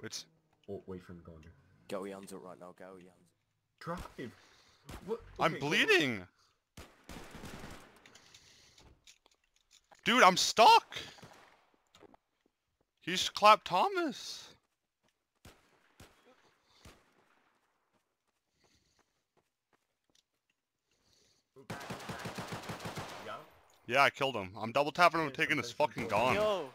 Which? Away from Gondor. Go right now, go Yans. Drive! What? Okay, I'm bleeding! Dude, I'm stuck! He's clapped Thomas! Yeah, I killed him. I'm double tapping him and taking his fucking gun.